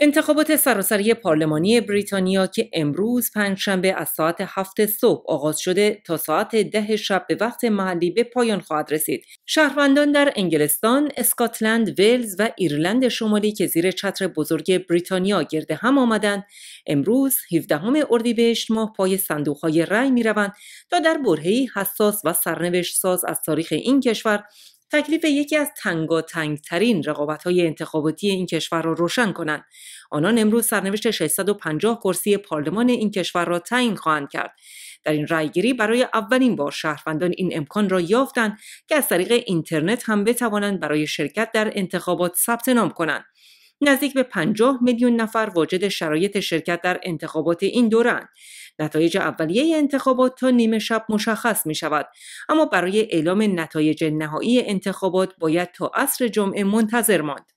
انتخابات سراسری پارلمانی بریتانیا که امروز پنجشنبه از ساعت هفت صبح آغاز شده تا ساعت ده شب به وقت محلی به پایان خواهد رسید. شهروندان در انگلستان، اسکاتلند، ولز و ایرلند شمالی که زیر چتر بزرگ بریتانیا گرده هم آمدند، امروز 17 اردیبهشت ماه پای صندوقهای رأی میروند تا در برهه‌ای حساس و سرنوشت ساز از تاریخ این کشور تکلیف یکی از تنگا تنگترین رقابت های انتخاباتی این کشور را روشن کنند. آنان امروز سرنوشت 650 کرسی پارلمان این کشور را تعیین خواهند کرد. در این رایگیری برای اولین بار شهروندان این امکان را یافتند که از طریق اینترنت هم بتوانند برای شرکت در انتخابات ثبت نام کنند. نزدیک به 50 میلیون نفر واجد شرایط شرکت در انتخابات این دورند نتایج اولیه انتخابات تا نیمه شب مشخص می شود اما برای اعلام نتایج نهایی انتخابات باید تا عصر جمعه منتظر ماند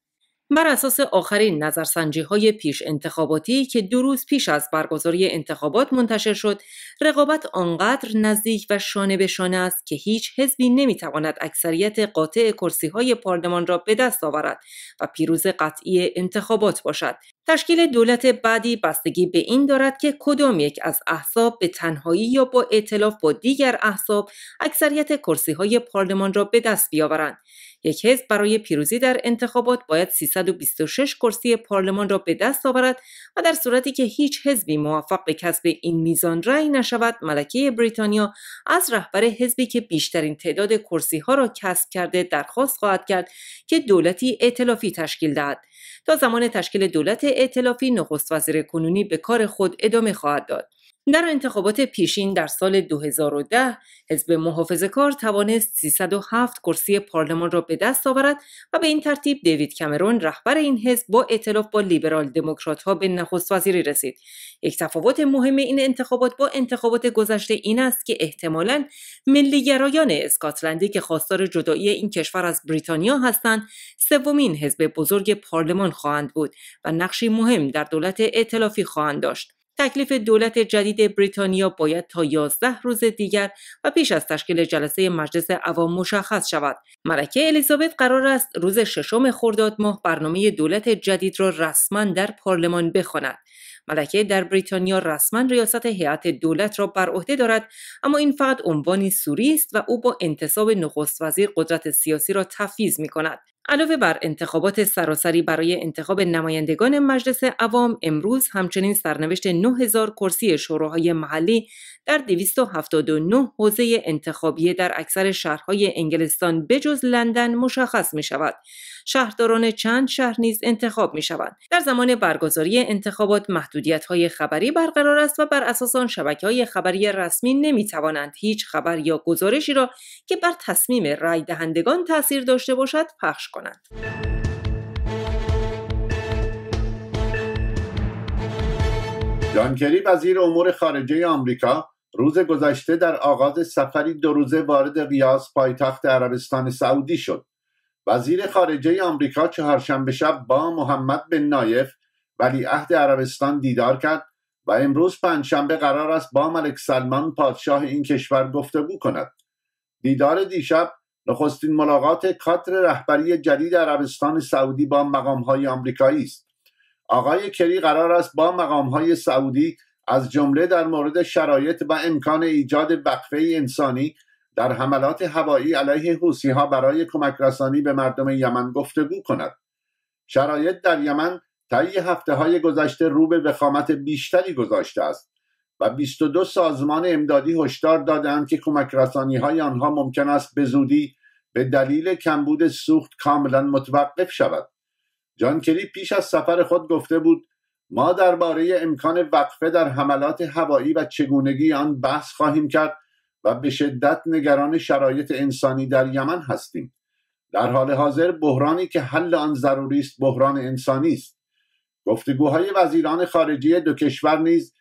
بر اساس آخرین نظرسنجی های پیش انتخاباتی که دو روز پیش از برگزاری انتخابات منتشر شد، رقابت آنقدر نزدیک و شانه به شانه است که هیچ حزبی نمیتواند اکثریت قاطع کرسی های پارلمان را به دست آورد و پیروز قطعی انتخابات باشد. تشکیل دولت بعدی بستگی به این دارد که کدام یک از احزاب به تنهایی یا با اطلاف با دیگر احزاب اکثریت کرسی های پارلمان را به دست بیاورند. یک حزب برای پیروزی در انتخابات باید 326 کرسی پارلمان را به دست آورد و در صورتی که هیچ حزبی موفق به کسب این میزان رأی نشود ملکه بریتانیا از رهبر حزبی که بیشترین تعداد کرسی ها را کسب کرده درخواست خواهد کرد که دولتی ائتلافی تشکیل دهد تا زمان تشکیل دولت ائتلافی نخست وزیر کنونی به کار خود ادامه خواهد داد در انتخابات پیشین در سال 2010 حزب محافظه کار توانست 307 کرسی پارلمان را به دست آورد و به این ترتیب دیوید کمرون رهبر این حزب با اطلاف با لیبرال دموکرات ها به نخست وزیری رسید یک تفاوت مهم این انتخابات با انتخابات گذشته این است که احتمالا ملیگرایان اسکاتلندی که خواستار جدایی این کشور از بریتانیا هستند سومین حزب بزرگ پارلمان خواهند بود و نقشی مهم در دولت ائتلافی خواهند داشت تکلیف دولت جدید بریتانیا باید تا 11 روز دیگر و پیش از تشکیل جلسه مجلس عوام مشخص شود ملکه الیزابت قرار است روز ششم خرداد ماه برنامه دولت جدید را رسما در پارلمان بخواند ملکه در بریتانیا رسما ریاست هیئت دولت را بر عهده دارد اما این فقط عنوانی سوری است و او با انتصاب نخست وزیر قدرت سیاسی را تفیز می کند علاوه بر انتخابات سراسری برای انتخاب نمایندگان مجلس عوام امروز همچنین سرنوشت 9000 کرسی شوراهای محلی در 279 حوزه انتخابیه در اکثر شهرهای انگلستان بجز لندن مشخص می شود. شهرداران چند شهر نیز انتخاب می شود. در زمان برگزاری انتخابات محدودیت های خبری برقرار است و بر اساس آن شبکه های خبری رسمی نمی توانند هیچ خبر یا گزارشی را که بر تصمیم رای دهندگان تاثیر داشته باشد پخش کنند. جان وزیر امور خارجه آمریکا روز گذشته در آغاز سفری دو روزه وارد ریاض پایتخت عربستان سعودی شد وزیر خارجه آمریکا چهارشنبه شب با محمد بن نایف ولیعهد عربستان دیدار کرد و امروز پنجشنبه قرار است با ملک سلمان پادشاه این کشور گفتگو کند دیدار دیشب نخستین ملاقات کادر رهبری جدید عربستان سعودی با های آمریکایی است آقای کری قرار است با های سعودی از جمله در مورد شرایط و امکان ایجاد وقفه انسانی در حملات هوایی علیه ها برای کمک رسانی به مردم یمن گفتگو کند شرایط در یمن طی هفته های گذشته رو به وخامت بیشتری گذاشته است و 22 سازمان امدادی هشدار دادند که کمک رسانی های آنها ممکن است به زودی به دلیل کمبود سوخت کاملا متوقف شود جان پیش از سفر خود گفته بود ما درباره امکان وقفه در حملات هوایی و چگونگی آن بحث خواهیم کرد و به شدت نگران شرایط انسانی در یمن هستیم در حال حاضر بحرانی که حل آن ضروری است بحران انسانی است گفتگوهای وزیران خارجه دو کشور نیز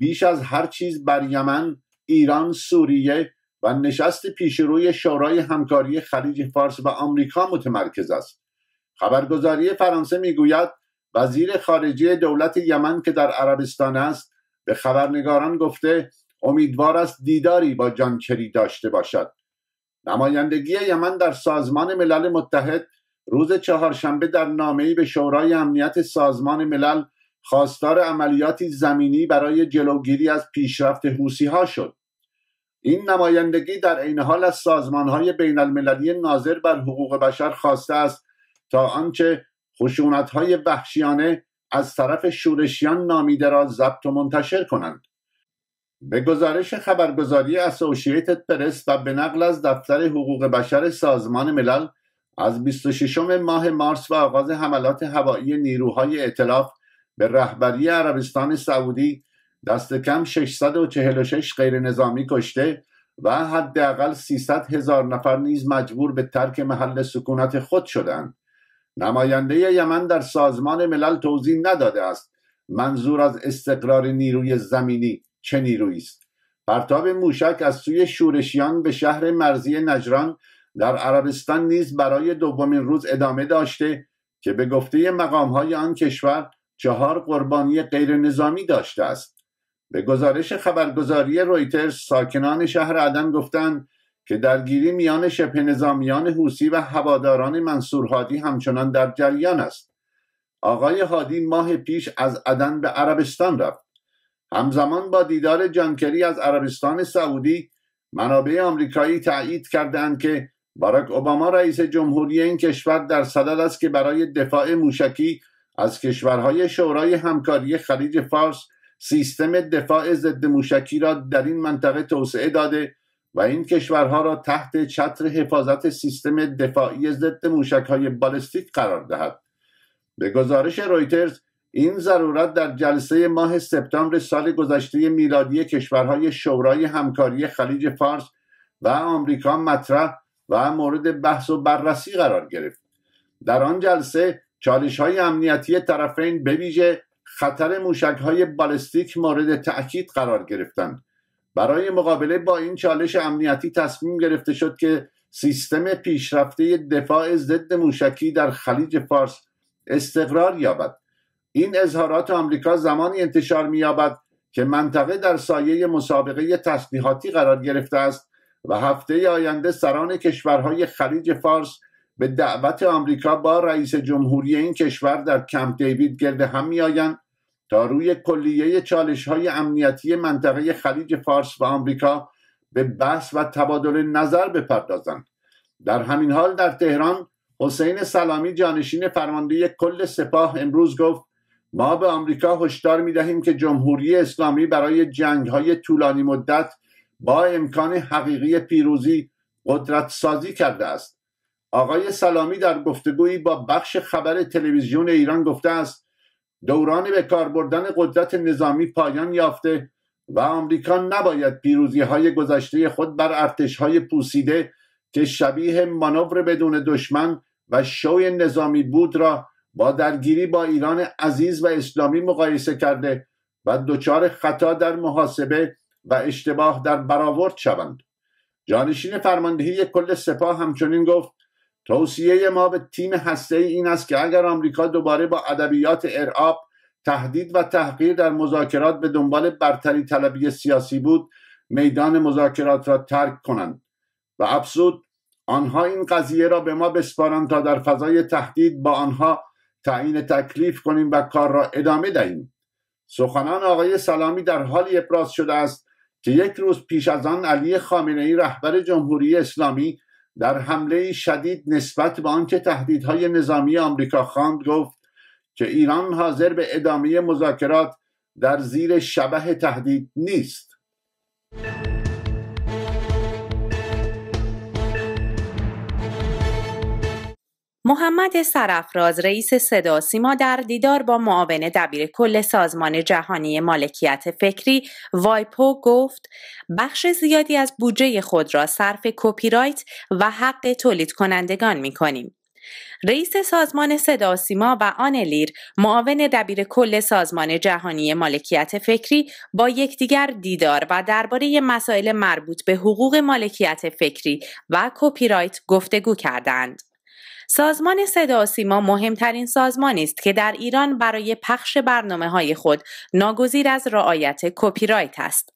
بیش از هر چیز بر یمن ایران سوریه و نشست پیشروی شورای همکاری خلیج فارس و آمریکا متمرکز است خبرگزاری فرانسه میگوید وزیر خارجه دولت یمن که در عربستان است به خبرنگاران گفته امیدوار است دیداری با جانکری داشته باشد نمایندگی یمن در سازمان ملل متحد روز چهارشنبه در نامه‌ای به شورای امنیت سازمان ملل خواستار عملیاتی زمینی برای جلوگیری از پیشرفت حوسی ها شد این نمایندگی در عین حال از سازمان های بین المللی ناظر بر حقوق بشر خواسته است تا آنچه خشونت های وحشیانه از طرف شورشیان نامیده را ضبط و منتشر کنند به گزارش خبرگزاری اسوشیتد پرس و به نقل از دفتر حقوق بشر سازمان ملل از 26 ماه مارس و آغاز حملات هوایی نیروهای اعتلاف به رهبری عربستان سعودی دست کم 646 غیر نظامی کشته و حداقل 300 هزار نفر نیز مجبور به ترک محل سکونت خود شدند نماینده یمن در سازمان ملل توضیح نداده است منظور از استقرار نیروی زمینی چه نیرویی است پرتاب موشک از سوی شورشیان به شهر مرزی نجران در عربستان نیز برای دومین روز ادامه داشته که به گفته مقامهای آن کشور چهار قربانی غیر نظامی داشته است به گزارش خبرگزاری رویترز ساکنان شهر عدن گفتند که درگیری میان شبه نظامیان حوسی و هواداران منصور هادی همچنان در جریان است آقای هادی ماه پیش از عدن به عربستان رفت همزمان با دیدار جانکری از عربستان سعودی منابع آمریکایی تایید کردند که باراک اوباما رئیس جمهوری این کشور در صدد است که برای دفاع موشکی از کشورهای شورای همکاری خلیج فارس سیستم دفاع ضد موشکی را در این منطقه توسعه داده و این کشورها را تحت چتر حفاظت سیستم دفاعی ضد های بالستیک قرار دهد به گزارش رویترز این ضرورت در جلسه ماه سپتامبر سال گذشته میلادی کشورهای شورای همکاری خلیج فارس و آمریکا مطرح و مورد بحث و بررسی قرار گرفت در آن جلسه چالش های امنیتی طرفین به ویژه خطر موشک های بالستیک مورد تاکید قرار گرفتند برای مقابله با این چالش امنیتی تصمیم گرفته شد که سیستم پیشرفته دفاع ضد موشکی در خلیج فارس استقرار یابد این اظهارات آمریکا زمانی انتشار مییابد که منطقه در سایه مسابقه تسلیحاتی قرار گرفته است و هفته آینده سران کشورهای خلیج فارس به دعوت آمریکا با رئیس جمهوری این کشور در کمپ دیوید گرد هم میآیند تا روی کلیه چالش های امنیتی منطقه خلیج فارس و آمریکا به بحث و تبادل نظر بپردازند در همین حال در تهران حسین سلامی جانشین فرمانده کل سپاه امروز گفت ما به آمریکا هشدار می دهیم که جمهوری اسلامی برای جنگ های طولانی مدت با امکان حقیقی پیروزی قدرت سازی کرده است آقای سلامی در گفتگویی با بخش خبر تلویزیون ایران گفته است دوران به کار بردن قدرت نظامی پایان یافته و آمریکا نباید پیروزی های گذشته خود بر ارتش های پوسیده که شبیه مانور بدون دشمن و شوی نظامی بود را با درگیری با ایران عزیز و اسلامی مقایسه کرده و دچار خطا در محاسبه و اشتباه در برآورد شوند جانشین فرماندهی کل سپاه همچنین گفت توصیه ما به تیم هسته این است که اگر آمریکا دوباره با ادبیات ارعاب تهدید و تحقیر در مذاکرات به دنبال برتری طلبی سیاسی بود میدان مذاکرات را ترک کنند و افزود آنها این قضیه را به ما بسپارند تا در فضای تهدید با آنها تعیین تکلیف کنیم و کار را ادامه دهیم سخنان آقای سلامی در حالی ابراز شده است که یک روز پیش از آن علی خامنه ای رهبر جمهوری اسلامی در حمله شدید نسبت به آنکه تهدیدهای نظامی آمریکا خواند گفت که ایران حاضر به ادامه مذاکرات در زیر شبه تهدید نیست محمد سرفراز رئیس صدا سیما در دیدار با معاون دبیر کل سازمان جهانی مالکیت فکری وایپو گفت بخش زیادی از بودجه خود را صرف کپی و حق تولید کنندگان می کنیم. رئیس سازمان صدا سیما و آنلیر معاون دبیر کل سازمان جهانی مالکیت فکری با یکدیگر دیدار و درباره مسائل مربوط به حقوق مالکیت فکری و کپی گفتگو کردند. سازمان صدا و سیما مهمترین سازمان است که در ایران برای پخش برنامه های خود ناگزیر از رعایت کپی رایت است.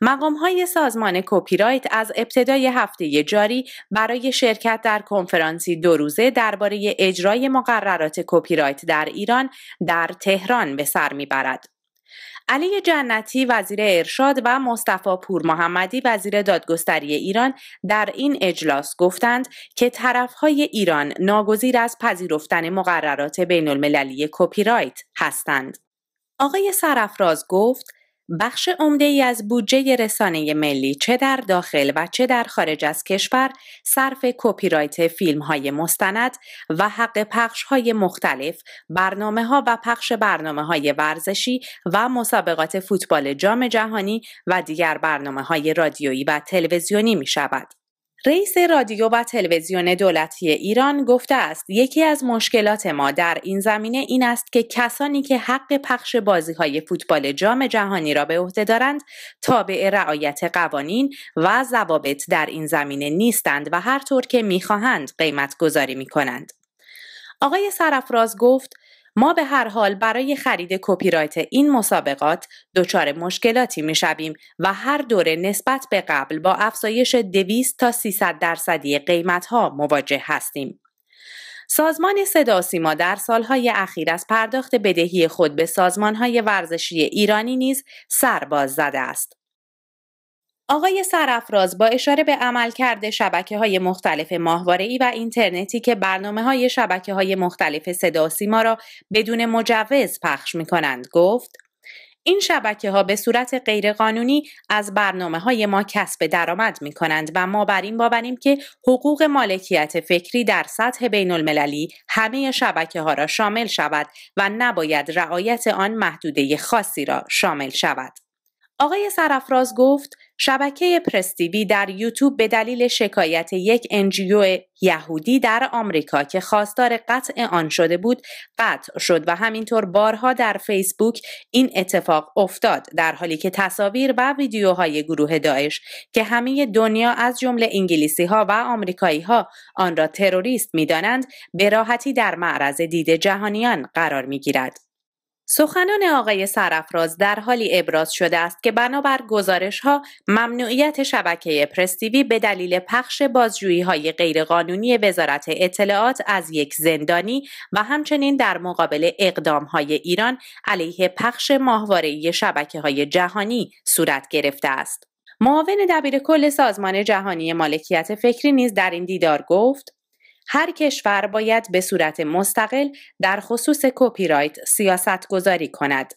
مقام های سازمان کپی رایت از ابتدای هفته جاری برای شرکت در کنفرانسی دو روزه درباره اجرای مقررات کپی رایت در ایران در تهران به سر میبرد. علی جنتی وزیر ارشاد و مصطفی پور محمدی وزیر دادگستری ایران در این اجلاس گفتند که طرفهای ایران ناگزیر از پذیرفتن مقررات بین المللی کپی هستند. آقای سرفراز گفت بخش عمده ای از بودجه رسانه ملی چه در داخل و چه در خارج از کشور صرف کپی رایت فیلم های مستند و حق پخش های مختلف برنامه ها و پخش برنامه های ورزشی و مسابقات فوتبال جام جهانی و دیگر برنامه های رادیویی و تلویزیونی می شود. رئیس رادیو و تلویزیون دولتی ایران گفته است یکی از مشکلات ما در این زمینه این است که کسانی که حق پخش بازی های فوتبال جام جهانی را به عهده دارند تابع رعایت قوانین و ضوابط در این زمینه نیستند و هر طور که میخواهند قیمت گذاری می کنند. آقای سرفراز گفت ما به هر حال برای خرید کپی این مسابقات دچار مشکلاتی می شویم و هر دوره نسبت به قبل با افزایش 200 تا 300 درصدی قیمت ها مواجه هستیم. سازمان صدا سیما در سالهای اخیر از پرداخت بدهی خود به سازمانهای ورزشی ایرانی نیز سرباز زده است. آقای سرافراز با اشاره به عملکرد شبکه های مختلف ماهواره و اینترنتی که برنامه های شبکه های مختلف صدا ما را بدون مجوز پخش می کنند گفت این شبکه ها به صورت غیرقانونی از برنامه های ما کسب درآمد می کنند و ما بر این باوریم که حقوق مالکیت فکری در سطح بین المللی همه شبکه ها را شامل شود و نباید رعایت آن محدوده خاصی را شامل شود. آقای سرافراز گفت شبکه پرستیوی در یوتیوب به دلیل شکایت یک انجیو یهودی در آمریکا که خواستار قطع آن شده بود قطع شد و همینطور بارها در فیسبوک این اتفاق افتاد در حالی که تصاویر و ویدیوهای گروه داعش که همه دنیا از جمله انگلیسی ها و آمریکایی ها آن را تروریست می دانند به راحتی در معرض دید جهانیان قرار می گیرد. سخنان آقای سرافراز در حالی ابراز شده است که بنابر گزارش ها ممنوعیت شبکه پرستیوی به دلیل پخش بازجویی های غیرقانونی وزارت اطلاعات از یک زندانی و همچنین در مقابل اقدام های ایران علیه پخش ماهواره شبکه های جهانی صورت گرفته است. معاون دبیر کل سازمان جهانی مالکیت فکری نیز در این دیدار گفت هر کشور باید به صورت مستقل در خصوص کپی رایت سیاست گذاری کند.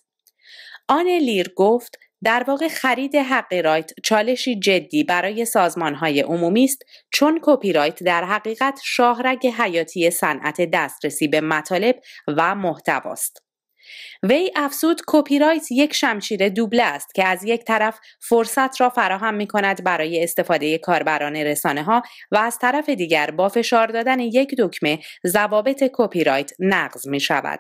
آن لیر گفت در واقع خرید حق رایت چالشی جدی برای سازمانهای عمومی است چون کپی رایت در حقیقت شاهرگ حیاتی صنعت دسترسی به مطالب و محتوا است. وی افسود کپیرایت یک شمشیر دوبله است که از یک طرف فرصت را فراهم می کند برای استفاده کاربران رسانه ها و از طرف دیگر با فشار دادن یک دکمه ضوابط کپیرایت نقض می شود.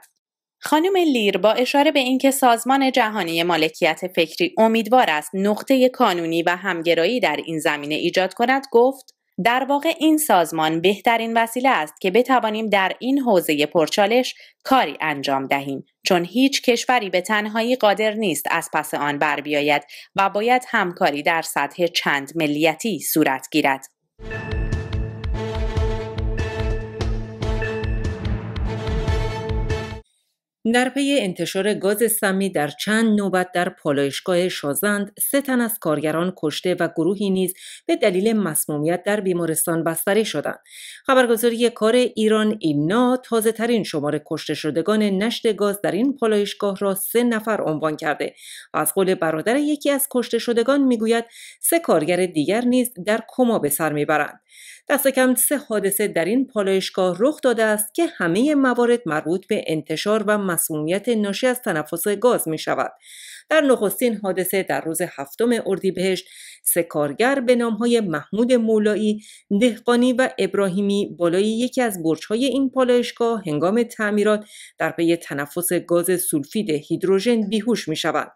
خانم لیر با اشاره به اینکه سازمان جهانی مالکیت فکری امیدوار است نقطه قانونی و همگرایی در این زمینه ایجاد کند گفت در واقع این سازمان بهترین وسیله است که بتوانیم در این حوزه پرچالش کاری انجام دهیم چون هیچ کشوری به تنهایی قادر نیست از پس آن بر بیاید و باید همکاری در سطح چند ملیتی صورت گیرد. در پی انتشار گاز سمی در چند نوبت در پالایشگاه شازند سه تن از کارگران کشته و گروهی نیز به دلیل مسمومیت در بیمارستان بستری شدند خبرگزاری کار ایران اینا تازه ترین شمار کشته شدگان نشت گاز در این پالایشگاه را سه نفر عنوان کرده و از قول برادر یکی از کشته شدگان میگوید سه کارگر دیگر نیز در کما به سر میبرند دست کم سه حادثه در این پالایشگاه رخ داده است که همه موارد مربوط به انتشار و مسمومیت ناشی از تنفس گاز می شود. در نخستین حادثه در روز هفتم اردیبهشت سه کارگر به نامهای محمود مولایی، دهقانی و ابراهیمی بالای یکی از های این پالایشگاه هنگام تعمیرات در پی تنفس گاز سولفید هیدروژن بیهوش می شود.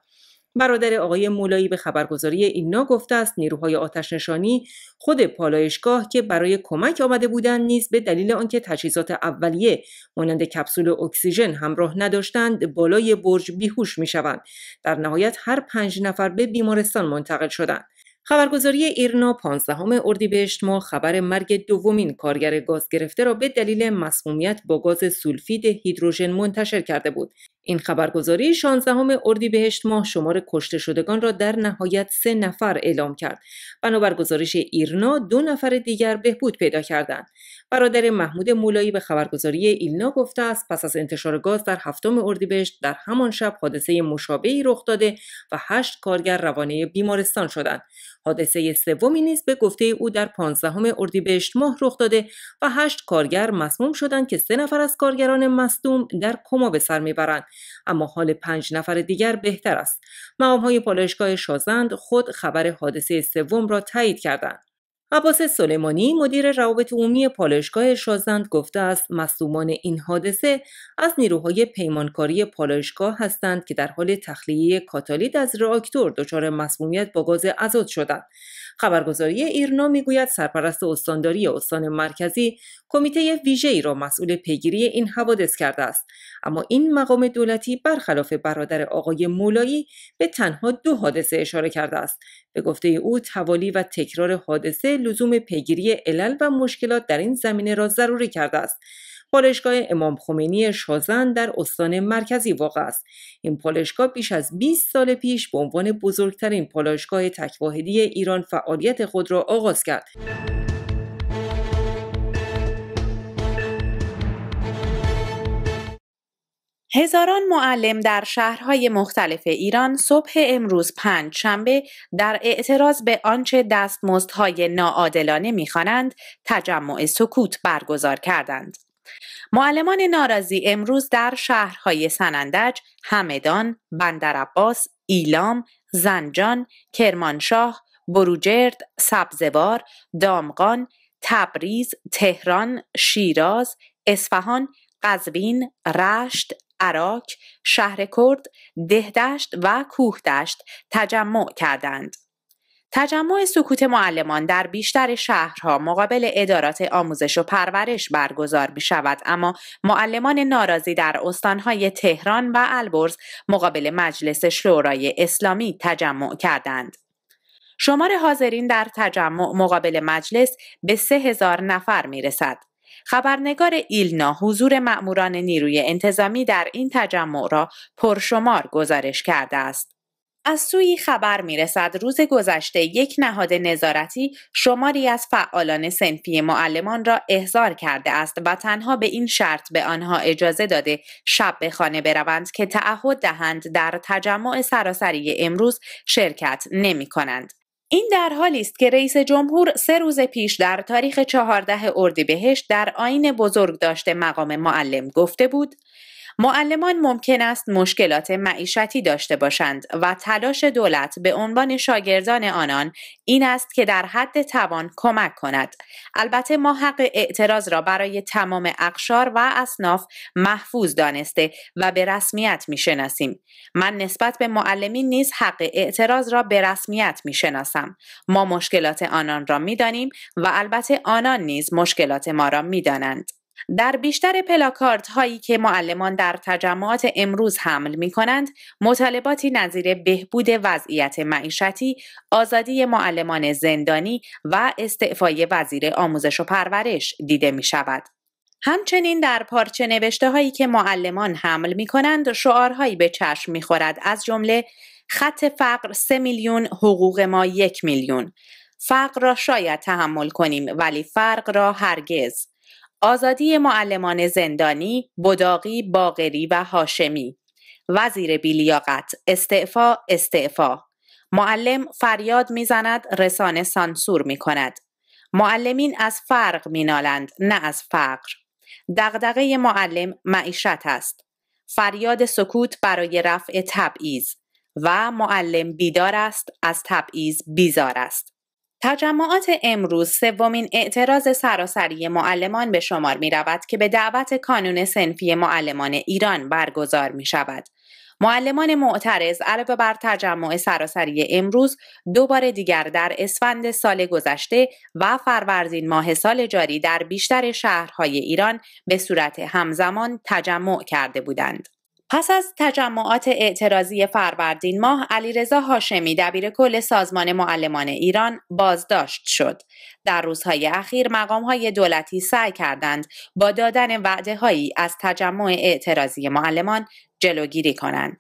برادر آقای مولایی به خبرگزاری اینا گفته است نیروهای نشانی خود پالایشگاه که برای کمک آمده بودند نیز به دلیل آنکه تجهیزات اولیه مانند کپسول اکسیژن همراه نداشتند بالای برج بیهوش میشوند در نهایت هر پنج نفر به بیمارستان منتقل شدند خبرگزاری ایرنا 15 اردیبهشت ماه خبر مرگ دومین کارگر گاز گرفته را به دلیل مسمومیت با گاز سولفید هیدروژن منتشر کرده بود این خبرگزاری 16 اردیبهشت ماه شمار کشته شدگان را در نهایت سه نفر اعلام کرد. بنابر گزارش ایرنا دو نفر دیگر بهبود پیدا کردند. برادر محمود مولایی به خبرگزاری ایلنا گفته است پس از انتشار گاز در هفتم اردیبهشت در همان شب حادثه مشابهی رخ داده و هشت کارگر روانه بیمارستان شدند. حادثه سومی نیز به گفته او در 15 اردیبهشت ماه رخ داده و هشت کارگر مسموم شدند که سه نفر از کارگران مصدوم در کما به سر میبرند اما حال پنج نفر دیگر بهتر است مقامهای پالایشگاه شازند خود خبر حادثه سوم را تایید کردند عباس سلیمانی مدیر روابط عمومی پالایشگاه شازند گفته است مصدومان این حادثه از نیروهای پیمانکاری پالایشگاه هستند که در حال تخلیه کاتالید از راکتور دچار مصمومیت با گاز ازاد شدند خبرگزاری ایرنا میگوید سرپرست استانداری استان مرکزی کمیته ویژه‌ای را مسئول پیگیری این حوادث کرده است اما این مقام دولتی برخلاف برادر آقای مولایی به تنها دو حادثه اشاره کرده است به گفته او توالی و تکرار حادثه لزوم پیگیری علل و مشکلات در این زمینه را ضروری کرده است پالشگاه امام خمینی شازن در استان مرکزی واقع است این پالشگاه بیش از 20 سال پیش به عنوان بزرگترین پالشگاه تکواهدی ایران فعالیت خود را آغاز کرد هزاران معلم در شهرهای مختلف ایران صبح امروز پنج شنبه در اعتراض به آنچه دستمزدهای ناعادلانه میخوانند تجمع سکوت برگزار کردند. معلمان ناراضی امروز در شهرهای سنندج، همدان، بندرعباس، ایلام، زنجان، کرمانشاه، بروجرد، سبزوار، دامغان، تبریز، تهران، شیراز، اصفهان، قزوین، رشت، عراق، شهر کرد، دهدشت و کوهدشت تجمع کردند. تجمع سکوت معلمان در بیشتر شهرها مقابل ادارات آموزش و پرورش برگزار می شود اما معلمان ناراضی در استانهای تهران و البرز مقابل مجلس شورای اسلامی تجمع کردند. شمار حاضرین در تجمع مقابل مجلس به سه هزار نفر می رسد. خبرنگار ایلنا حضور مأموران نیروی انتظامی در این تجمع را پرشمار گزارش کرده است. از سوی خبر میرسد روز گذشته یک نهاد نظارتی شماری از فعالان سنفی معلمان را احضار کرده است و تنها به این شرط به آنها اجازه داده شب به خانه بروند که تعهد دهند در تجمع سراسری امروز شرکت نمی کنند. این در حالی است که رئیس جمهور سه روز پیش در تاریخ 14 اردیبهشت در آین بزرگ داشته مقام معلم گفته بود معلمان ممکن است مشکلات معیشتی داشته باشند و تلاش دولت به عنوان شاگردان آنان این است که در حد توان کمک کند. البته ما حق اعتراض را برای تمام اقشار و اصناف محفوظ دانسته و به رسمیت می شناسیم. من نسبت به معلمین نیز حق اعتراض را به رسمیت می شناسم. ما مشکلات آنان را می دانیم و البته آنان نیز مشکلات ما را می دانند. در بیشتر پلاکارد هایی که معلمان در تجمعات امروز حمل می کنند، مطالباتی نظیر بهبود وضعیت معیشتی، آزادی معلمان زندانی و استعفای وزیر آموزش و پرورش دیده می شود. همچنین در پارچه نوشته هایی که معلمان حمل می کنند، شعارهایی به چشم می خورد از جمله خط فقر 3 میلیون حقوق ما یک میلیون فقر را شاید تحمل کنیم ولی فرق را هرگز آزادی معلمان زندانی، بداقی، باغری و هاشمی وزیر بیلیاقت استعفا استعفا معلم فریاد میزند رسانه سانسور می معلمین از فرق مینالند نه از فقر. دغدغه معلم معیشت است. فریاد سکوت برای رفع تبعیض و معلم بیدار است از تبعیض بیزار است. تجمعات امروز سومین اعتراض سراسری معلمان به شمار می رود که به دعوت کانون سنفی معلمان ایران برگزار می شود. معلمان معترض علاوه بر تجمع سراسری امروز دوباره دیگر در اسفند سال گذشته و فروردین ماه سال جاری در بیشتر شهرهای ایران به صورت همزمان تجمع کرده بودند. پس از تجمعات اعتراضی فروردین ماه علیرضا هاشمی دبیر کل سازمان معلمان ایران بازداشت شد. در روزهای اخیر مقام های دولتی سعی کردند با دادن وعده هایی از تجمع اعتراضی معلمان جلوگیری کنند.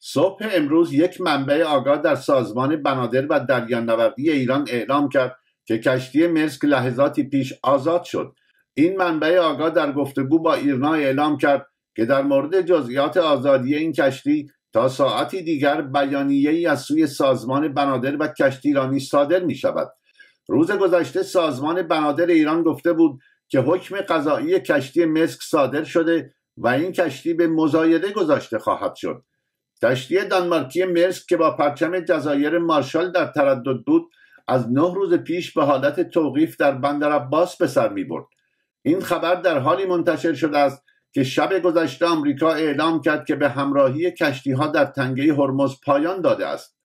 صبح امروز یک منبع آگاه در سازمان بنادر و دریانوردی ایران اعلام کرد که کشتی مرسک لحظاتی پیش آزاد شد این منبع آگاه در گفتگو با ایرنا اعلام کرد که در مورد جزئیات آزادی این کشتی تا ساعتی دیگر بیانیه از سوی سازمان بنادر و کشتی ایرانی صادر می شود روز گذشته سازمان بنادر ایران گفته بود که حکم قضایی کشتی مسک صادر شده و این کشتی به مزایده گذاشته خواهد شد کشتی دانمارکی مرسک که با پرچم جزایر مارشال در تردد بود از نه روز پیش به حالت توقیف در بندر عباس به سر می برد. این خبر در حالی منتشر شده است که شب گذشته آمریکا اعلام کرد که به همراهی کشتی ها در تنگه هرمز پایان داده است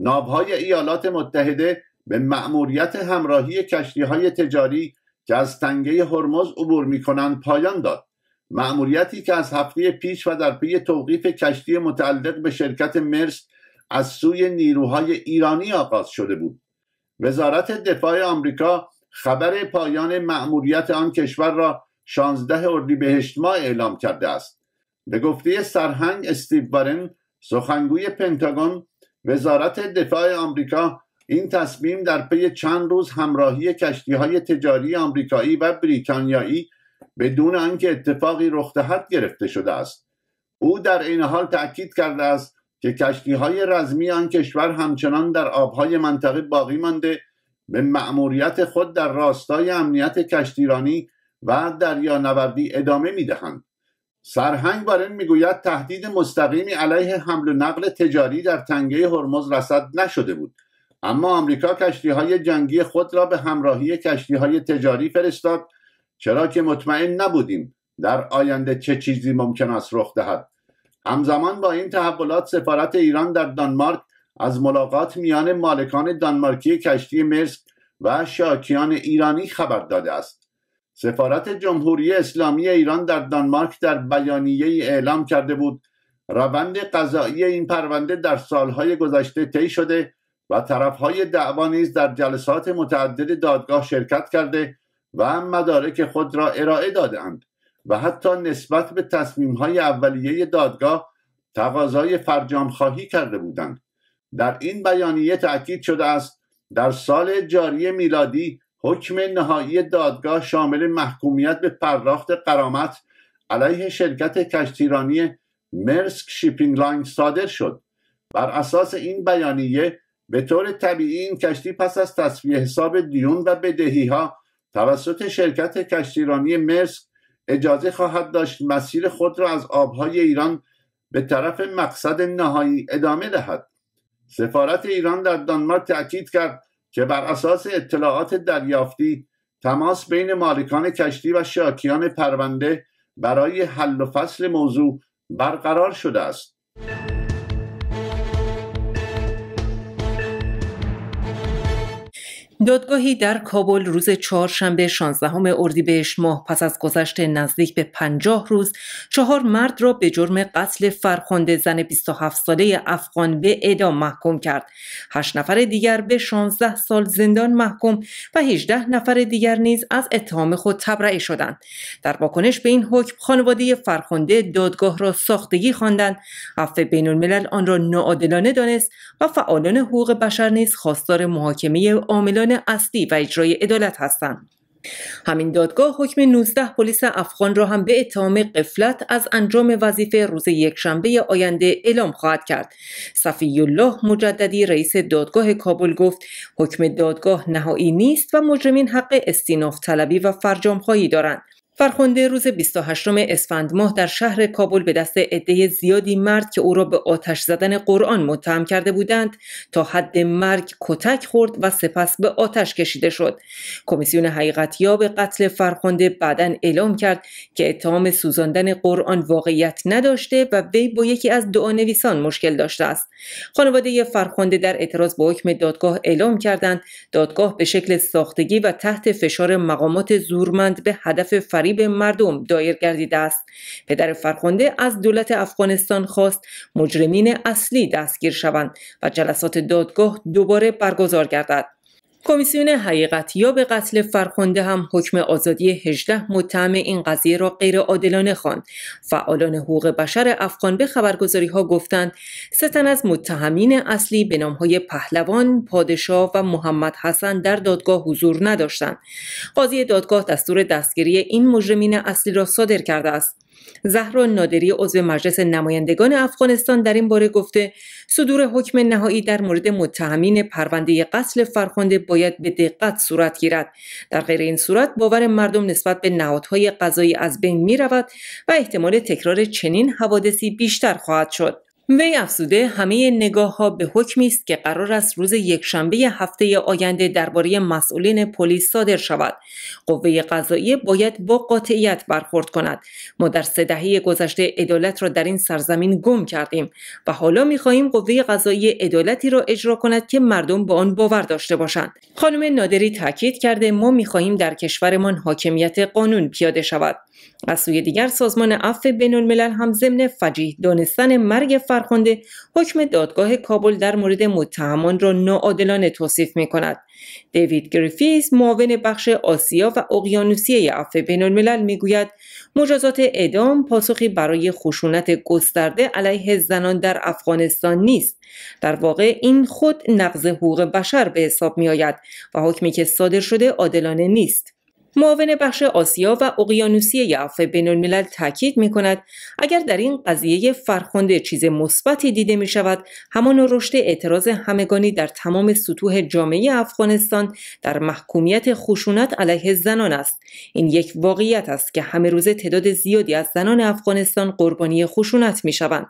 ناوهای ایالات متحده به مأموریت همراهی کشتی های تجاری که از تنگه هرمز عبور می کنند پایان داد مأموریتی که از هفته پیش و در پی توقیف کشتی متعلق به شرکت مرس از سوی نیروهای ایرانی آغاز شده بود وزارت دفاع آمریکا خبر پایان مأموریت آن کشور را 16 اردیبهشت ماه اعلام کرده است به گفته سرهنگ استیو بارن سخنگوی پنتاگون وزارت دفاع آمریکا این تصمیم در پی چند روز همراهی کشتی های تجاری آمریکایی و بریتانیایی بدون آنکه اتفاقی رخ دهد گرفته شده است او در این حال تاکید کرده است که کشتی های رزمی آن کشور همچنان در آبهای منطقه باقی مانده به مأموریت خود در راستای امنیت کشتیرانی و نوردی ادامه میدهند سرهنگ بارن میگوید تهدید مستقیمی علیه حمل و نقل تجاری در تنگه هرمز رسد نشده بود اما آمریکا کشتی های جنگی خود را به همراهی کشتی های تجاری فرستاد چرا که مطمئن نبودیم در آینده چه چیزی ممکن است رخ دهد همزمان با این تحولات سفارت ایران در دانمارک از ملاقات میان مالکان دانمارکی کشتی مرسک و شاکیان ایرانی خبر داده است سفارت جمهوری اسلامی ایران در دانمارک در بیانیه ای اعلام کرده بود روند قضایی این پرونده در سالهای گذشته طی شده و طرفهای دعوا نیز در جلسات متعدد دادگاه شرکت کرده و مدارک خود را ارائه دادهاند و حتی نسبت به های اولیه دادگاه تقاضای خواهی کرده بودند در این بیانیه تاکید شده است در سال جاری میلادی حکم نهایی دادگاه شامل محکومیت به پرداخت قرامت علیه شرکت کشتیرانی مرسک شیپینگ لاین صادر شد بر اساس این بیانیه به طور طبیعی این کشتی پس از تصفیه حساب دیون و بدهی ها توسط شرکت کشتیرانی مرسک اجازه خواهد داشت مسیر خود را از آبهای ایران به طرف مقصد نهایی ادامه دهد سفارت ایران در دانمارک تأکید کرد که بر اساس اطلاعات دریافتی تماس بین مالکان کشتی و شاکیان پرونده برای حل و فصل موضوع برقرار شده است دادگاهی در کابل روز چهارشنبه 16 اردیبهشت ماه پس از گذشت نزدیک به پنجاه روز چهار مرد را به جرم قتل فرخنده زن 27 ساله افغان به اعدام محکوم کرد. 8 نفر دیگر به 16 سال زندان محکوم و 18 نفر دیگر نیز از اتهام خود تبرئه شدند. در واکنش به این حکم خانواده فرخنده دادگاه را ساختگی خواندند. عفو بین‌الملل آن را ناعادلانه دانست و فعالان حقوق بشر نیز خواستار محاکمه عاملان اصلی و اجرای عدالت هستند همین دادگاه حکم 19 پلیس افغان را هم به اتهام قفلت از انجام وظیفه روز یکشنبه آینده اعلام خواهد کرد. صفی الله مجددی رئیس دادگاه کابل گفت حکم دادگاه نهایی نیست و مجرمین حق استیناف طلبی و فرجام خواهی دارند. فرخنده روز 28 اسفند ماه در شهر کابل به دست عده زیادی مرد که او را به آتش زدن قرآن متهم کرده بودند تا حد مرگ کتک خورد و سپس به آتش کشیده شد کمیسیون به قتل فرخنده بعدا اعلام کرد که اتهام سوزاندن قرآن واقعیت نداشته و وی با یکی از دعا نویسان مشکل داشته است خانواده فرخنده در اعتراض به حکم دادگاه اعلام کردند دادگاه به شکل ساختگی و تحت فشار مقامات زورمند به هدف فر به مردم دایر گردیده است پدر فرخنده از دولت افغانستان خواست مجرمین اصلی دستگیر شوند و جلسات دادگاه دوباره برگزار گردد کمیسیون حقیقت یا به قتل فرخنده هم حکم آزادی 18 متهم این قضیه را غیر عادلانه خواند. فعالان حقوق بشر افغان به خبرگزاری ها گفتند سه تن از متهمین اصلی به نام های پهلوان، پادشاه و محمد حسن در دادگاه حضور نداشتند. قاضی دادگاه دستور دستگیری این مجرمین اصلی را صادر کرده است. زهرا نادری عضو مجلس نمایندگان افغانستان در این باره گفته صدور حکم نهایی در مورد متهمین پرونده قتل فرخنده باید به دقت صورت گیرد در غیر این صورت باور مردم نسبت به نهادهای قضایی از بین می رود و احتمال تکرار چنین حوادثی بیشتر خواهد شد وی افزوده همه نگاه ها به حکمی است که قرار است روز یکشنبه هفته آینده درباره مسئولین پلیس صادر شود قوه قضاییه باید با قاطعیت برخورد کند ما در سه دهه گذشته عدالت را در این سرزمین گم کردیم و حالا میخواهیم قوه قضایی عدالتی را اجرا کند که مردم به با آن باور داشته باشند خانم نادری تاکید کرده ما میخواهیم در کشورمان حاکمیت قانون پیاده شود از سوی دیگر سازمان عفو بین الملل هم ضمن فجیح دانستن مرگ فرخنده حکم دادگاه کابل در مورد متهمان را ناعادلانه توصیف می کند. دیوید گریفیس معاون بخش آسیا و اقیانوسیه عفو بین الملل می گوید مجازات ادام پاسخی برای خشونت گسترده علیه زنان در افغانستان نیست. در واقع این خود نقض حقوق بشر به حساب می آید و حکمی که صادر شده عادلانه نیست. معاون بخش آسیا و اقیانوسی یعفه بین الملل تاکید می کند اگر در این قضیه فرخنده چیز مثبتی دیده می شود همان رشد اعتراض همگانی در تمام سطوح جامعه افغانستان در محکومیت خشونت علیه زنان است این یک واقعیت است که همه روز تعداد زیادی از زنان افغانستان قربانی خشونت می شوند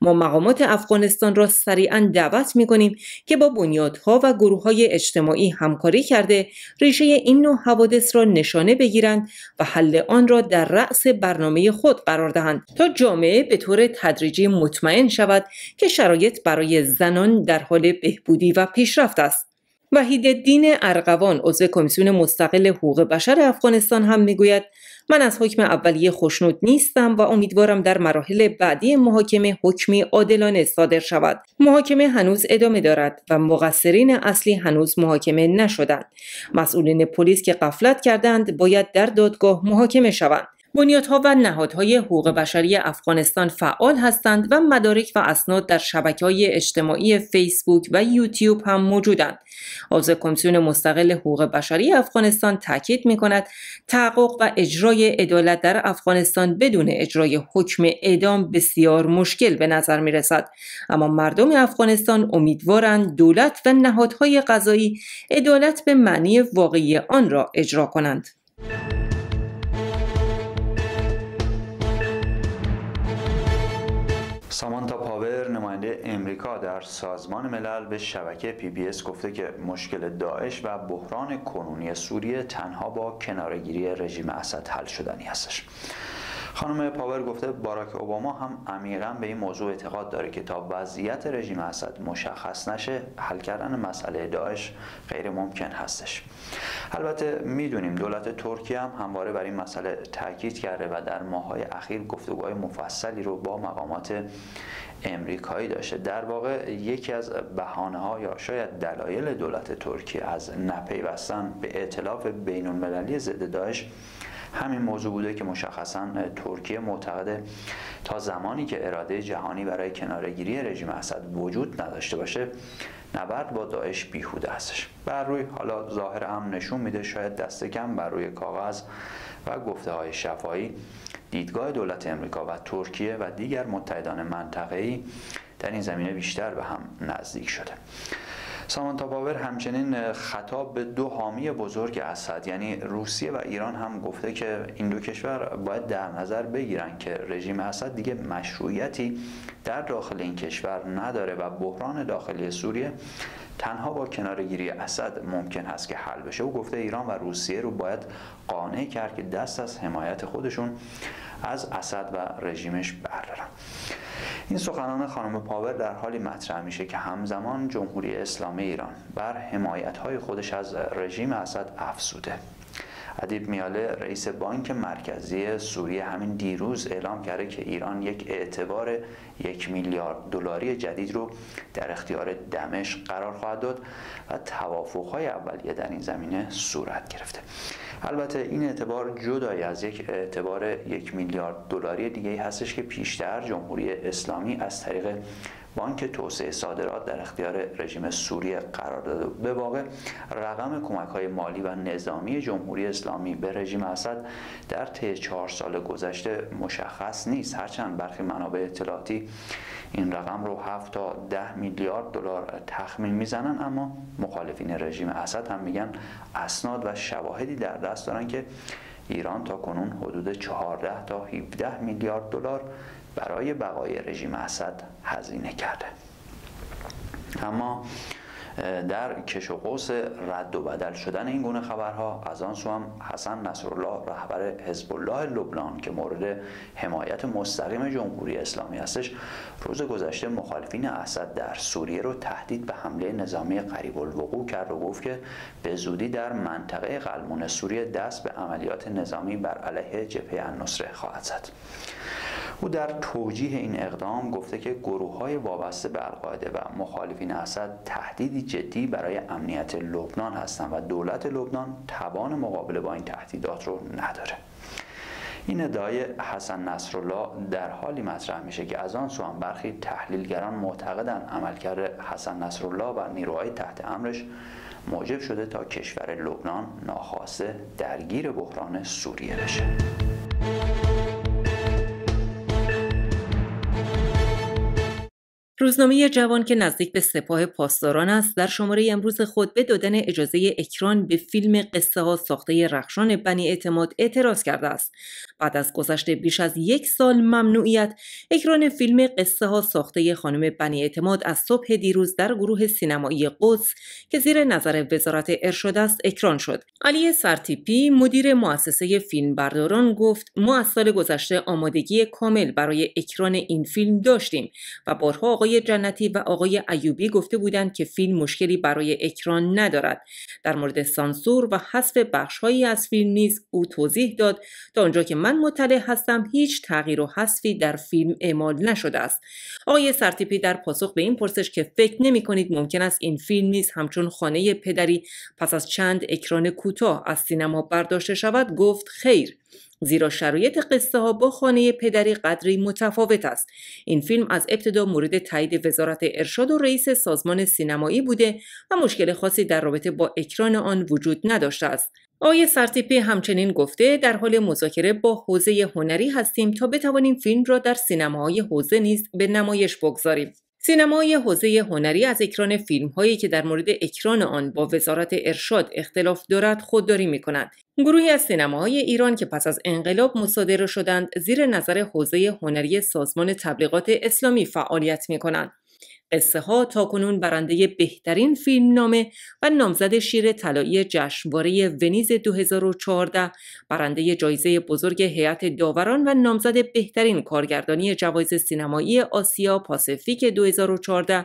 ما مقامات افغانستان را سریعا دعوت می کنیم که با بنیادها و گروه های اجتماعی همکاری کرده ریشه این نوع حوادث را نشانه بگیرند و حل آن را در رأس برنامه خود قرار دهند تا جامعه به طور تدریجی مطمئن شود که شرایط برای زنان در حال بهبودی و پیشرفت است وحید دین ارقوان عضو کمیسیون مستقل حقوق بشر افغانستان هم میگوید من از حکم اولیه خوشنود نیستم و امیدوارم در مراحل بعدی محاکمه حکمی عادلانه صادر شود محاکمه هنوز ادامه دارد و مقصرین اصلی هنوز محاکمه نشدند مسئولین پلیس که قفلت کردند باید در دادگاه محاکمه شوند بنیادها و نهادهای حقوق بشری افغانستان فعال هستند و مدارک و اسناد در شبکه های اجتماعی فیسبوک و یوتیوب هم موجودند. عضو کمیسیون مستقل حقوق بشری افغانستان تاکید می کند تحقق و اجرای عدالت در افغانستان بدون اجرای حکم اعدام بسیار مشکل به نظر می رسد. اما مردم افغانستان امیدوارند دولت و نهادهای قضایی عدالت به معنی واقعی آن را اجرا کنند. سامانتا پاور نماینده امریکا در سازمان ملل به شبکه پی بی اس گفته که مشکل داعش و بحران کنونی سوریه تنها با کنارگیری رژیم اسد حل شدنی هستش خانم پاور گفته باراک اوباما هم عمیقا به این موضوع اعتقاد داره که تا وضعیت رژیم اسد مشخص نشه حل کردن مسئله داعش غیر ممکن هستش البته میدونیم دولت ترکیه هم همواره بر این مسئله تاکید کرده و در ماهای اخیر گفتگوهای مفصلی رو با مقامات امریکایی داشته در واقع یکی از بهانه ها یا شاید دلایل دولت ترکیه از نپیوستن به اعتلاف بین المللی ضد داعش همین موضوع بوده که مشخصا ترکیه معتقده تا زمانی که اراده جهانی برای کنارگیری رژیم اسد وجود نداشته باشه نبرد با داعش بیهوده هستش بر روی حالا ظاهر هم نشون میده شاید دست کم بر روی کاغذ و گفته های شفایی دیدگاه دولت امریکا و ترکیه و دیگر متحدان منطقه‌ای در این زمینه بیشتر به هم نزدیک شده سامانتا باور همچنین خطاب به دو حامی بزرگ اسد یعنی روسیه و ایران هم گفته که این دو کشور باید در نظر بگیرن که رژیم اسد دیگه مشروعیتی در داخل این کشور نداره و بحران داخلی سوریه تنها با کنارگیری اسد ممکن هست که حل بشه او گفته ایران و روسیه رو باید قانع کرد که دست از حمایت خودشون از اسد و رژیمش بردارن این سخنان خانم پاور در حالی مطرح میشه که همزمان جمهوری اسلامی ایران بر حمایت های خودش از رژیم اسد افسوده ادیب میاله رئیس بانک مرکزی سوریه همین دیروز اعلام کرده که ایران یک اعتبار یک میلیارد دلاری جدید رو در اختیار دمشق قرار خواهد داد و توافقهای اولیه در این زمینه صورت گرفته البته این اعتبار جدای از یک اعتبار یک میلیارد دلاری دیگه هستش که پیشتر جمهوری اسلامی از طریق بانک توسعه صادرات در اختیار رژیم سوریه قرار داده به واقع رقم کمک های مالی و نظامی جمهوری اسلامی به رژیم اسد در طی چهار سال گذشته مشخص نیست هرچند برخی منابع اطلاعاتی این رقم رو 7 تا 10 میلیارد دلار تخمین میزنن اما مخالفین رژیم اسد هم میگن اسناد و شواهدی در دست دارن که ایران تا کنون حدود 14 تا 17 میلیارد دلار برای بقای رژیم اسد هزینه کرده اما در کش و قوس رد و بدل شدن این گونه خبرها از آن سو هم حسن نصرالله رهبر حزب الله لبنان که مورد حمایت مستقیم جمهوری اسلامی هستش روز گذشته مخالفین اسد در سوریه رو تهدید به حمله نظامی قریب الوقوع کرد و گفت که به زودی در منطقه قلمون سوریه دست به عملیات نظامی بر علیه جبهه النصره خواهد زد او در توجیه این اقدام گفته که گروه های وابسته به القاعده و مخالفین اسد تهدیدی جدی برای امنیت لبنان هستند و دولت لبنان توان مقابله با این تهدیدات رو نداره این ادعای حسن نصرالله در حالی مطرح میشه که از آن سو هم برخی تحلیلگران معتقدند عملکرد حسن نصرالله و نیروهای تحت امرش موجب شده تا کشور لبنان ناخواسته درگیر بحران سوریه بشه روزنامه جوان که نزدیک به سپاه پاسداران است در شماره امروز خود به دادن اجازه اکران به فیلم قصه ها ساخته رخشان بنی اعتماد اعتراض کرده است بعد از گذشت بیش از یک سال ممنوعیت اکران فیلم قصه ها ساخته خانم بنی اعتماد از صبح دیروز در گروه سینمایی قدس که زیر نظر وزارت ارشاد است اکران شد علی سرتیپی مدیر مؤسسه فیلمبرداران گفت ما از سال گذشته آمادگی کامل برای اکران این فیلم داشتیم و بارها آقای جنتی و آقای ایوبی گفته بودند که فیلم مشکلی برای اکران ندارد در مورد سانسور و حذف بخشهایی از فیلم نیز او توضیح داد تا آنجا که من مطلع هستم هیچ تغییر و حذفی در فیلم اعمال نشده است آقای سرتیپی در پاسخ به این پرسش که فکر نمی کنید ممکن است این فیلم نیز همچون خانه پدری پس از چند اکران کوتاه از سینما برداشته شود گفت خیر زیرا شرایط قصه ها با خانه پدری قدری متفاوت است این فیلم از ابتدا مورد تایید وزارت ارشاد و رئیس سازمان سینمایی بوده و مشکل خاصی در رابطه با اکران آن وجود نداشته است آقای سرتیپی همچنین گفته در حال مذاکره با حوزه هنری هستیم تا بتوانیم فیلم را در سینماهای حوزه نیز به نمایش بگذاریم سینمای حوزه هنری از اکران فیلم هایی که در مورد اکران آن با وزارت ارشاد اختلاف دارد خودداری می کند. گروهی از سینماهای ایران که پس از انقلاب مصادره شدند زیر نظر حوزه هنری سازمان تبلیغات اسلامی فعالیت می کنند. قصه ها تا کنون برنده بهترین فیلم نامه و نامزد شیر طلایی جشنواره ونیز 2014 برنده جایزه بزرگ هیئت داوران و نامزد بهترین کارگردانی جوایز سینمایی آسیا پاسفیک 2014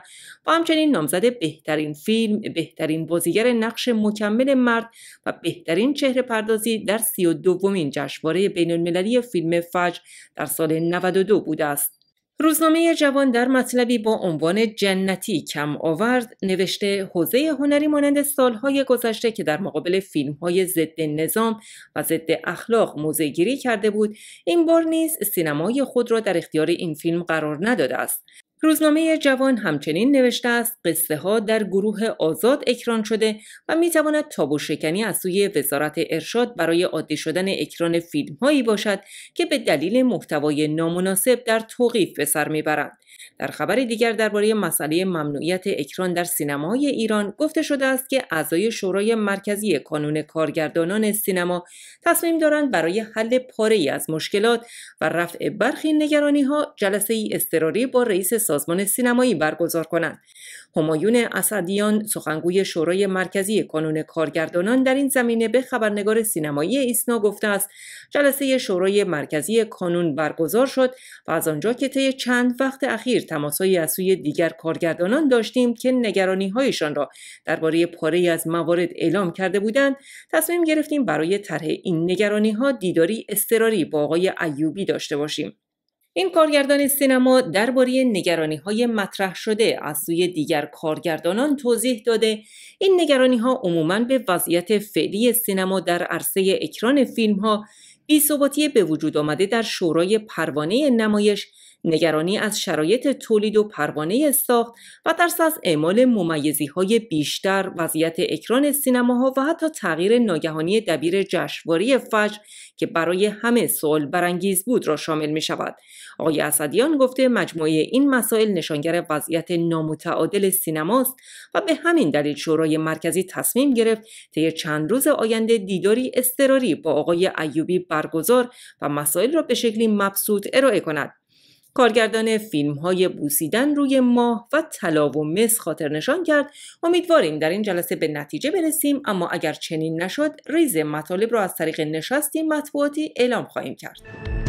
و همچنین نامزد بهترین فیلم، بهترین بازیگر نقش مکمل مرد و بهترین چهره پردازی در سی و دومین جشنواره بین المللی فیلم فجر در سال 92 بوده است. روزنامه جوان در مطلبی با عنوان جنتی کم آورد نوشته حوزه هنری مانند سالهای گذشته که در مقابل های ضد نظام و ضد اخلاق گیری کرده بود این بار نیز سینمای خود را در اختیار این فیلم قرار نداده است روزنامه جوان همچنین نوشته است قصه ها در گروه آزاد اکران شده و می تواند تابو شکنی از سوی وزارت ارشاد برای عادی شدن اکران فیلم هایی باشد که به دلیل محتوای نامناسب در توقیف به سر میبرند در خبر دیگر درباره مسئله ممنوعیت اکران در سینمای ایران گفته شده است که اعضای شورای مرکزی کانون کارگردانان سینما تصمیم دارند برای حل پاره از مشکلات و رفع برخی نگرانی ها جلسه ای اضطراری با رئیس سازمان سینمایی برگزار کنند همایون اسدیان سخنگوی شورای مرکزی کانون کارگردانان در این زمینه به خبرنگار سینمایی ایسنا گفته است جلسه شورای مرکزی کانون برگزار شد و از آنجا که طی چند وقت اخیر تماسهایی از سوی دیگر کارگردانان داشتیم که نگرانی هایشان را درباره پاره از موارد اعلام کرده بودند تصمیم گرفتیم برای طرح این نگرانی ها دیداری استراری با آقای ایوبی داشته باشیم این کارگردان سینما درباره نگرانی های مطرح شده از سوی دیگر کارگردانان توضیح داده این نگرانی ها عموما به وضعیت فعلی سینما در عرصه اکران فیلم ها بیثباتی به وجود آمده در شورای پروانه نمایش نگرانی از شرایط تولید و پروانه ساخت و ترس از اعمال ممیزی های بیشتر وضعیت اکران سینماها و حتی تغییر ناگهانی دبیر جشنواره فجر که برای همه سوال برانگیز بود را شامل می شود. آقای اسدیان گفته مجموعه این مسائل نشانگر وضعیت نامتعادل سینماست و به همین دلیل شورای مرکزی تصمیم گرفت طی چند روز آینده دیداری استراری با آقای ایوبی برگزار و مسائل را به شکلی مبسوط ارائه کند. کارگردان فیلم های بوسیدن روی ماه و طلا و مس خاطر نشان کرد امیدواریم در این جلسه به نتیجه برسیم اما اگر چنین نشد ریز مطالب را از طریق نشستی مطبوعاتی اعلام خواهیم کرد